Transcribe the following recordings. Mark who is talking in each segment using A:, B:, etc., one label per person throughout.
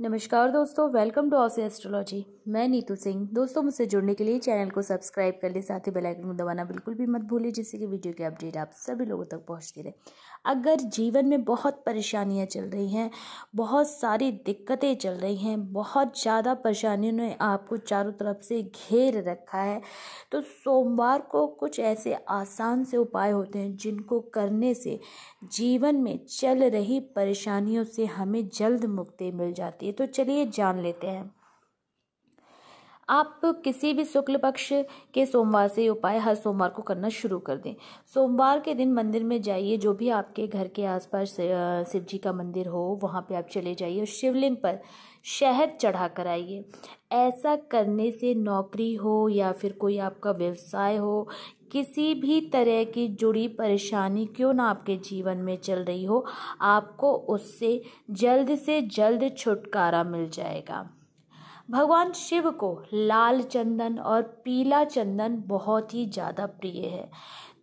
A: नमस्कार दोस्तों welcome to Aussie astrology मैं नीतू सिंह दोस्तों मुझसे जुड़ने के लिए चैनल को सब्सक्राइब कर लें साथ ही बेल आइकन को दबाना बिल्कुल भी मत भूलिए जिससे कि वीडियो के अपडेट आप सभी लोगों तक पहुंचती रहे अगर जीवन में बहुत परेशानियाँ चल रही हैं बहुत सारी दिक्कतें चल रही हैं बहुत ज़्यादा परेशानियों ने आपको चारों तरफ से घेर रखा है तो सोमवार को कुछ ऐसे आसान से उपाय होते हैं जिनको करने से जीवन में चल रही परेशानियों से हमें जल्द मुक्ति मिल जाती है तो चलिए जान लेते हैं आप किसी भी शुक्ल पक्ष के सोमवार से उपाय हर सोमवार को करना शुरू कर दें सोमवार के दिन मंदिर में जाइए जो भी आपके घर के आसपास शिव जी का मंदिर हो वहाँ पे आप चले जाइए और शिवलिंग पर शहद चढ़ा कर आइए ऐसा करने से नौकरी हो या फिर कोई आपका व्यवसाय हो किसी भी तरह की जुड़ी परेशानी क्यों ना आपके जीवन में चल रही हो आपको उससे जल्द से जल्द छुटकारा मिल जाएगा भगवान शिव को लाल चंदन और पीला चंदन बहुत ही ज़्यादा प्रिय है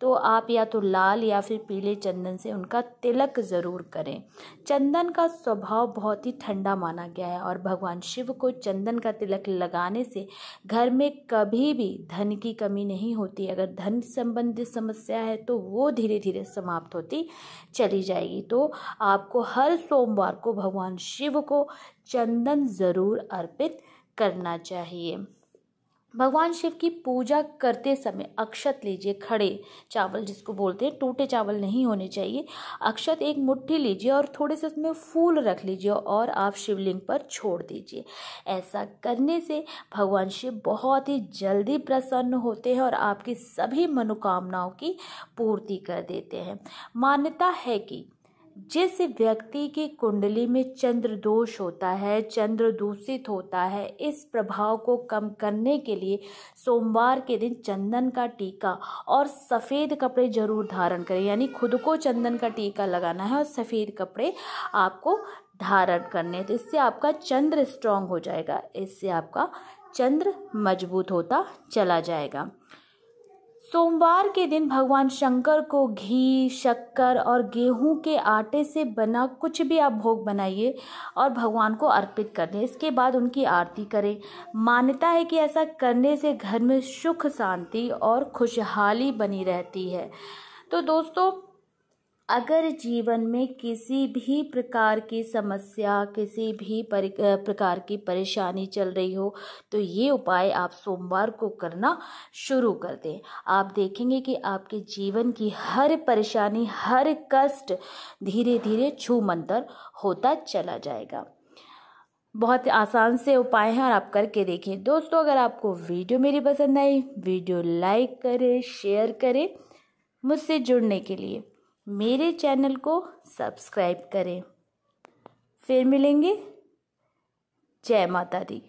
A: तो आप या तो लाल या फिर पीले चंदन से उनका तिलक ज़रूर करें चंदन का स्वभाव बहुत ही ठंडा माना गया है और भगवान शिव को चंदन का तिलक लगाने से घर में कभी भी धन की कमी नहीं होती अगर धन संबंधित समस्या है तो वो धीरे धीरे समाप्त होती चली जाएगी तो आपको हर सोमवार को भगवान शिव को चंदन ज़रूर अर्पित करना चाहिए भगवान शिव की पूजा करते समय अक्षत लीजिए खड़े चावल जिसको बोलते हैं टूटे चावल नहीं होने चाहिए अक्षत एक मुट्ठी लीजिए और थोड़े से उसमें फूल रख लीजिए और आप शिवलिंग पर छोड़ दीजिए ऐसा करने से भगवान शिव बहुत ही जल्दी प्रसन्न होते हैं और आपकी सभी मनोकामनाओं की पूर्ति कर देते हैं मान्यता है कि जिस व्यक्ति की कुंडली में चंद्र दोष होता है चंद्र दूषित होता है इस प्रभाव को कम करने के लिए सोमवार के दिन चंदन का टीका और सफ़ेद कपड़े जरूर धारण करें यानी खुद को चंदन का टीका लगाना है और सफ़ेद कपड़े आपको धारण करने तो इससे आपका चंद्र स्ट्रांग हो जाएगा इससे आपका चंद्र मजबूत होता चला जाएगा सोमवार के दिन भगवान शंकर को घी शक्कर और गेहूं के आटे से बना कुछ भी आप भोग बनाइए और भगवान को अर्पित कर दें इसके बाद उनकी आरती करें मान्यता है कि ऐसा करने से घर में सुख शांति और खुशहाली बनी रहती है तो दोस्तों अगर जीवन में किसी भी प्रकार की समस्या किसी भी प्रकार की परेशानी चल रही हो तो ये उपाय आप सोमवार को करना शुरू कर दें आप देखेंगे कि आपके जीवन की हर परेशानी हर कष्ट धीरे धीरे छू मंतर होता चला जाएगा बहुत आसान से उपाय हैं और आप करके देखें दोस्तों अगर आपको वीडियो मेरी पसंद आई वीडियो लाइक करें शेयर करें मुझसे जुड़ने के लिए मेरे चैनल को सब्सक्राइब करें फिर मिलेंगे जय माता दी